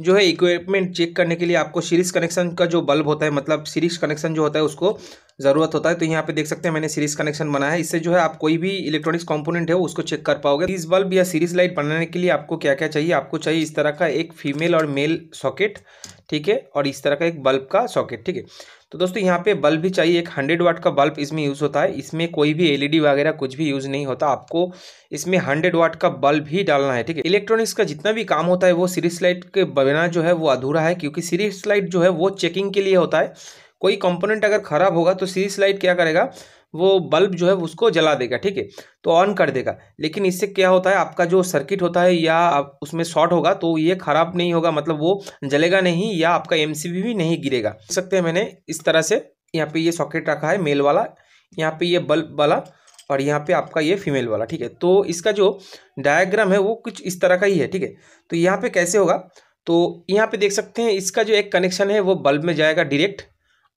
जो है equipment check करने के लिए आपको सीरीज कनेक्शन का जो बल्ब होता है मतलब सीरीज कनेक्शन जो होता है उसको ज़रूरत होता है तो यहाँ पे देख सकते हैं मैंने सीरीज कनेक्शन बनाया है इससे जो है आप कोई भी इलेक्ट्रॉनिक्स कंपोनेंट है उसको चेक कर पाओगे इस बल्ब या सीरीज लाइट बनाने के लिए आपको क्या क्या चाहिए आपको चाहिए इस तरह का एक फीमेल और मेल सॉकेट ठीक है और इस तरह का एक बल्ब का सॉकेट ठीक है तो दोस्तों यहाँ पे बल्ब भी चाहिए एक हंड्रेड वाट का बल्ब इसमें यूज़ होता है इसमें कोई भी एलईडी वगैरह कुछ भी यूज़ नहीं होता आपको इसमें हंड्रेड वाट का बल्ब ही डालना है ठीक है इलेक्ट्रॉनिक्स का जितना भी काम होता है वो सीरीज लाइट के बिना जो है वो अधूरा है क्योंकि सीरीज लाइट जो है वो चेकिंग के लिए होता है कोई कंपोनेंट अगर खराब होगा तो सीरीज लाइट क्या करेगा वो बल्ब जो है उसको जला देगा ठीक है तो ऑन कर देगा लेकिन इससे क्या होता है आपका जो सर्किट होता है या उसमें शॉर्ट होगा तो ये ख़राब नहीं होगा मतलब वो जलेगा नहीं या आपका एम भी नहीं गिरेगा देख सकते हैं मैंने इस तरह से यहाँ पे ये सॉकेट रखा है मेल वाला यहाँ पे ये बल्ब वाला और यहाँ पे आपका ये फीमेल वाला ठीक है तो इसका जो डायग्राम है वो कुछ इस तरह का ही है ठीक है तो यहाँ पे कैसे होगा तो यहाँ पे देख सकते हैं इसका जो एक कनेक्शन है वो बल्ब में जाएगा डायरेक्ट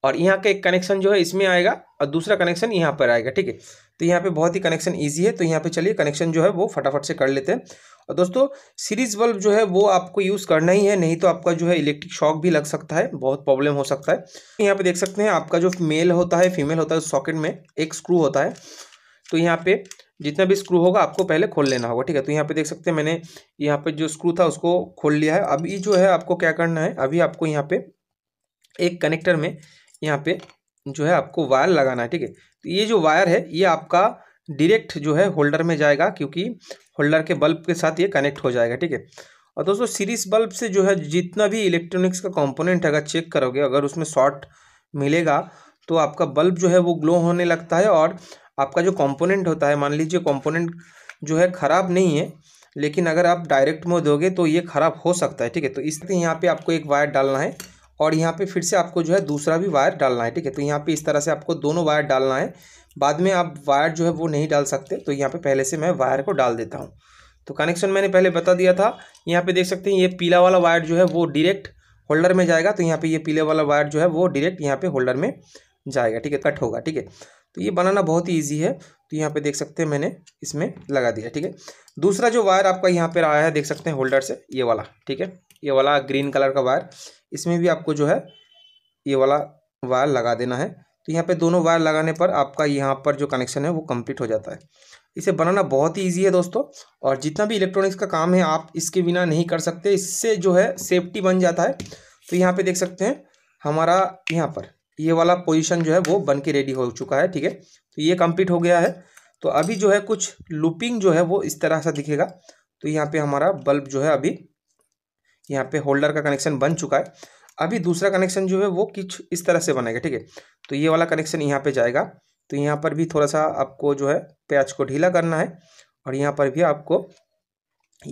और यहाँ का एक कनेक्शन जो है इसमें आएगा और दूसरा कनेक्शन यहाँ पर आएगा ठीक है तो यहाँ पे बहुत ही कनेक्शन ईजी है तो यहाँ पे चलिए कनेक्शन जो है वो फटाफट से कर लेते हैं और दोस्तों सीरीज बल्ब जो है वो आपको यूज़ करना ही है नहीं तो आपका जो है इलेक्ट्रिक शॉक भी लग सकता है बहुत प्रॉब्लम हो सकता है यहाँ पर देख सकते हैं आपका जो मेल होता है फीमेल होता है सॉकेट में एक स्क्रू होता है तो यहाँ पर जितना भी स्क्रू होगा आपको पहले खोल लेना होगा ठीक है तो यहाँ पे देख सकते हैं मैंने यहाँ पे जो स्क्रू था उसको खोल लिया है अभी जो है आपको क्या करना है अभी आपको यहाँ पे एक कनेक्टर में यहाँ पे जो है आपको वायर लगाना है ठीक है तो ये जो वायर है ये आपका डायरेक्ट जो है होल्डर में जाएगा क्योंकि होल्डर के बल्ब के साथ ये कनेक्ट हो जाएगा ठीक है और दोस्तों सीरीज बल्ब से जो है जितना भी इलेक्ट्रॉनिक्स का कंपोनेंट अगर चेक करोगे अगर उसमें शॉर्ट मिलेगा तो आपका बल्ब जो है वो ग्लो होने लगता है और आपका जो कंपोनेंट होता है मान लीजिए कंपोनेंट जो है ख़राब नहीं है लेकिन अगर आप डायरेक्ट में दोगे तो ये ख़राब हो सकता है ठीक है तो इसलिए यहाँ पे आपको एक वायर डालना है और यहाँ पे फिर से आपको जो है दूसरा भी वायर डालना है ठीक है तो यहाँ पे इस तरह से आपको दोनों वायर डालना है बाद में आप वायर जो है वो नहीं डाल सकते तो यहाँ पे पहले से मैं वायर को डाल देता हूँ तो कनेक्शन मैंने पहले बता दिया था यहाँ पे देख सकते हैं ये पीला वाला वायर जो है वो डिरेक्ट होल्डर में जाएगा तो यहाँ पर ये पीले वाला वायर जो है वो डिरेक्ट यहाँ पर होल्डर में जाएगा ठीक है कट होगा ठीक है तो ये बनाना बहुत ही ईजी है तो यहाँ पर देख सकते हैं मैंने इसमें लगा दिया ठीक है दूसरा जो वायर आपका यहाँ पर आया है देख सकते हैं होल्डर से ये वाला ठीक है ये वाला ग्रीन कलर का वायर इसमें भी आपको जो है ये वाला वायर लगा देना है तो यहाँ पे दोनों वायर लगाने पर आपका यहाँ पर जो कनेक्शन है वो कंप्लीट हो जाता है इसे बनाना बहुत ही ईजी है दोस्तों और जितना भी इलेक्ट्रॉनिक्स का काम है आप इसके बिना नहीं कर सकते इससे जो है सेफ्टी बन जाता है तो यहाँ पे देख सकते हैं हमारा यहाँ पर ये वाला पोजिशन जो है वो बन के रेडी हो चुका है ठीक है तो ये कम्प्लीट हो गया है तो अभी जो है कुछ लूपिंग जो है वो इस तरह सा दिखेगा तो यहाँ पे हमारा बल्ब जो है अभी यहाँ पे होल्डर का कनेक्शन बन चुका है अभी दूसरा कनेक्शन जो है वो कुछ इस तरह से बनेगा ठीक है तो ये वाला कनेक्शन यहाँ पे जाएगा तो यहाँ पर भी थोड़ा सा आपको जो है प्याज को ढीला करना है और यहाँ पर भी आपको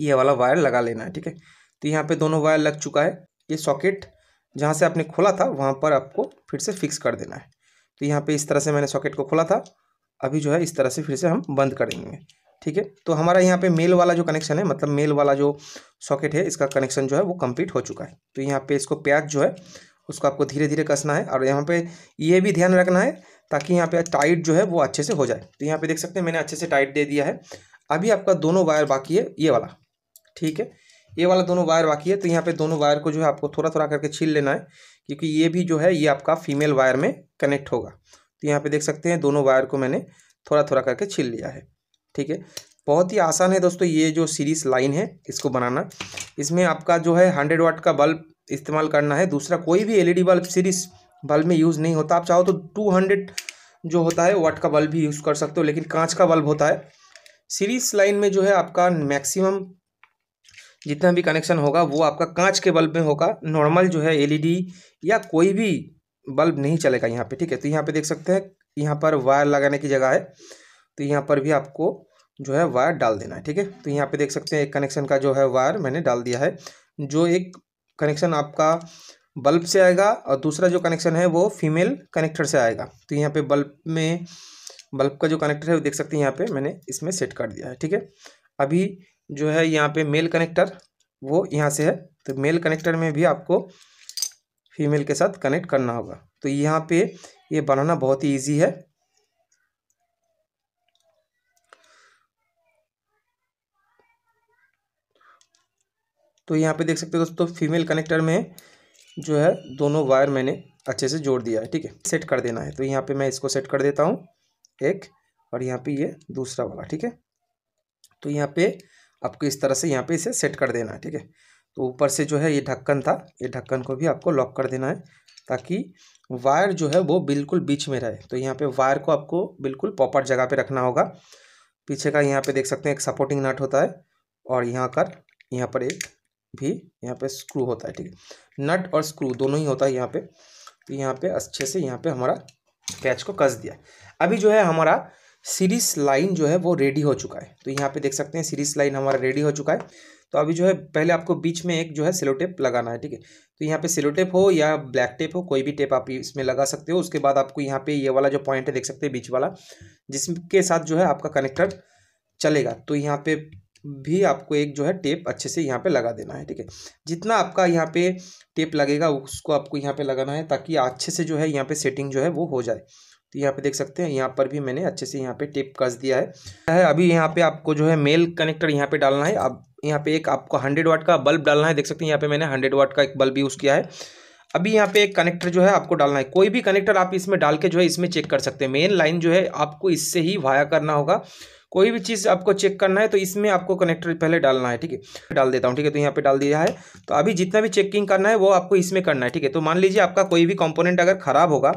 ये वाला वायर लगा लेना है ठीक है तो यहाँ पर दोनों वायर लग चुका है ये सॉकेट जहाँ से आपने खोला था वहाँ पर आपको फिर से फिक्स कर देना है तो यहाँ पर इस तरह से मैंने सॉकेट को खोला था अभी जो है इस तरह से फिर से हम बंद कर देंगे ठीक है तो हमारा यहाँ पे मेल वाला जो कनेक्शन है मतलब मेल वाला जो सॉकेट है इसका कनेक्शन जो है वो कंप्लीट हो चुका है तो यहाँ पे इसको प्याज जो है उसको आपको धीरे धीरे कसना है और यहाँ पे ये भी ध्यान रखना है ताकि यहाँ पे टाइट जो है वो अच्छे से हो जाए तो यहाँ पे देख सकते हैं मैंने अच्छे से टाइट दे दिया है अभी आपका दोनों वायर बाकी है ये वाला ठीक है ये वाला दोनों वायर बाकी है तो यहाँ पे दोनों वायर को जो है आपको थोड़ा थोड़ा करके छील लेना है क्योंकि ये भी जो है ये आपका फीमेल वायर में कनेक्ट होगा तो यहाँ पे देख सकते हैं दोनों वायर को मैंने थोड़ा थोड़ा करके छील लिया है ठीक है बहुत ही आसान है दोस्तों ये जो सीरीज लाइन है इसको बनाना इसमें आपका जो है हंड्रेड वाट का बल्ब इस्तेमाल करना है दूसरा कोई भी एलईडी बल्ब सीरीज बल्ब में यूज़ नहीं होता आप चाहो तो टू हंड्रेड जो होता है वाट का बल्ब भी यूज़ कर सकते हो लेकिन कांच का बल्ब होता है सीरीज लाइन में जो है आपका मैक्सिमम जितना भी कनेक्शन होगा वो आपका कांच के बल्ब में होगा नॉर्मल जो है एल या कोई भी बल्ब नहीं चलेगा यहाँ पर ठीक है तो यहाँ पर देख सकते हैं यहाँ पर वायर लगाने की जगह है तो यहाँ पर भी आपको जो है वायर डाल देना है ठीक है तो यहाँ पे देख सकते हैं एक कनेक्शन का जो है वायर मैंने डाल दिया है जो एक कनेक्शन आपका बल्ब से आएगा और दूसरा जो कनेक्शन है वो फीमेल कनेक्टर से आएगा तो यहाँ पे बल्ब में बल्ब का जो कनेक्टर है वो देख सकते हैं यहाँ पे मैंने इसमें सेट कर दिया है ठीक है अभी जो है यहाँ पे मेल कनेक्टर वो यहाँ से है तो मेल कनेक्टर में भी आपको फीमेल के साथ कनेक्ट करना होगा तो यहाँ पे ये बनाना बहुत ही ईजी है तो यहाँ पे देख सकते हो दोस्तों फीमेल कनेक्टर में जो है दोनों वायर मैंने अच्छे से जोड़ दिया है ठीक है सेट कर देना है तो यहाँ पे मैं इसको सेट कर देता हूँ एक और यहाँ पे ये दूसरा वाला ठीक है तो यहाँ पे आपको इस तरह से यहाँ पे इसे सेट कर देना है ठीक है तो ऊपर से जो है ये ढक्कन था ये ढक्कन को भी आपको लॉक कर देना है ताकि वायर जो है वो बिल्कुल बीच में रहे तो यहाँ पर वायर को आपको बिल्कुल प्रॉपर जगह पर रखना होगा पीछे का यहाँ पर देख सकते हैं एक सपोर्टिंग नट होता है और यहाँ कर यहाँ पर एक भी यहाँ पे स्क्रू होता है ठीक है नट और स्क्रू दोनों ही होता है यहाँ पे तो यहाँ पे अच्छे से यहाँ पे हमारा कैच को कस दिया अभी जो है हमारा सीरीज लाइन जो है वो रेडी हो चुका है तो यहाँ पे देख सकते हैं सीरीज लाइन हमारा रेडी हो चुका है तो अभी जो है पहले आपको बीच में एक जो है सिलो टेप लगाना है ठीक है तो यहाँ पे सिलो टेप हो या ब्लैक टेप हो कोई भी टेप आप इसमें लगा सकते हो उसके बाद आपको यहाँ पे ये यह वाला जो पॉइंट है देख सकते हैं बीच वाला जिसके साथ जो है आपका कनेक्टर चलेगा तो यहाँ पे भी आपको एक जो है टेप अच्छे से यहाँ पे लगा देना है ठीक है जितना आपका यहाँ पे टेप लगेगा उसको आपको यहाँ पे लगाना है ताकि अच्छे से जो है यहाँ पे सेटिंग जो है वो हो जाए तो यहाँ पे देख सकते हैं यहाँ पर भी मैंने अच्छे से यहाँ पे टेप कस दिया है अभी यहाँ पे आपको जो है मेल कनेक्टर यहाँ पे डालना है अब यहाँ पे एक आपको हंड्रेड वाट का बल्ब डालना है देख सकते हैं यहाँ पे मैंने हंड्रेड वाट का एक बल्ब यूज़ किया है अभी यहाँ पे एक कनेक्टर जो है आपको डालना है कोई भी कनेक्टर आप इसमें डाल के जो है इसमें चेक कर सकते हैं मेन लाइन जो है आपको इससे ही वाया करना होगा कोई भी चीज़ आपको चेक करना है तो इसमें आपको कनेक्टर पहले डालना है ठीक है डाल देता हूँ ठीक है तो यहाँ पे डाल दिया है तो अभी जितना भी चेकिंग करना है वो आपको इसमें करना है ठीक है तो मान लीजिए आपका कोई भी कॉम्पोनेंट अगर ख़राब होगा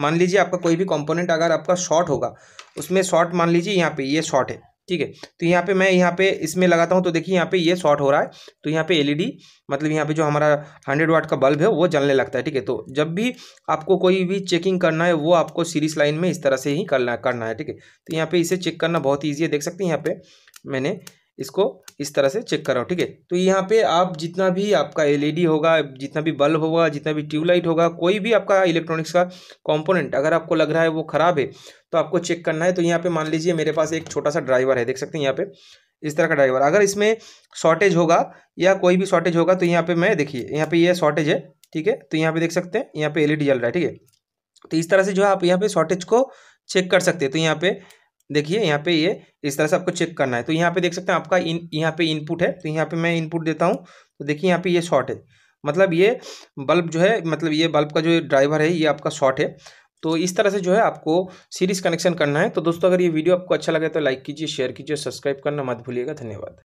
मान लीजिए आपका कोई भी कॉम्पोनेंट अगर आपका शॉर्ट होगा उसमें शॉर्ट मान लीजिए यहाँ पे ये शॉर्ट है ठीक है तो यहाँ पे मैं यहाँ पे इसमें लगाता हूँ तो देखिए यहाँ पे ये शॉर्ट हो रहा है तो यहाँ पे एलईडी मतलब यहाँ पे जो हमारा हंड्रेड वाट का बल्ब है वो जलने लगता है ठीक है तो जब भी आपको कोई भी चेकिंग करना है वो आपको सीरीज लाइन में इस तरह से ही करना करना है ठीक है तो यहाँ पे इसे चेक करना बहुत ईजी है देख सकते हैं यहाँ पे मैंने इसको इस तरह से चेक कराओ ठीक है तो यहाँ पे आप जितना भी आपका एलईडी e होगा जितना भी बल्ब होगा जितना भी ट्यूबलाइट होगा कोई भी आपका इलेक्ट्रॉनिक्स का कंपोनेंट अगर आपको लग रहा है वो ख़राब है तो आपको चेक करना है तो यहाँ पे मान लीजिए मेरे पास एक छोटा सा ड्राइवर है देख सकते हैं यहाँ पे इस तरह का ड्राइवर अगर इसमें शॉर्टेज होगा या कोई भी शॉर्टेज होगा तो यहाँ पे मैं देखिए यहाँ पे ये यह शॉर्टेज है ठीक है तो यहाँ पे देख सकते हैं यहाँ पे एलईडी e जल रहा है ठीक है तो इस तरह से जो है आप यहाँ पे शॉर्टेज को चेक कर सकते हैं तो यहाँ पे देखिए यहाँ पे ये इस तरह से आपको चेक करना है तो यहाँ पे देख सकते हैं आपका इन यहाँ पे इनपुट है तो यहाँ पे मैं इनपुट देता हूँ तो देखिए यहाँ पे ये शॉर्ट है मतलब ये बल्ब जो है मतलब ये बल्ब का जो ड्राइवर है ये आपका शॉर्ट है तो इस तरह से जो है आपको सीरीज कनेक्शन करना है तो दोस्तों अगर ये वीडियो आपको अच्छा लगे तो लाइक कीजिए शेयर कीजिए सब्सक्राइब करना मत भूलिएगा धन्यवाद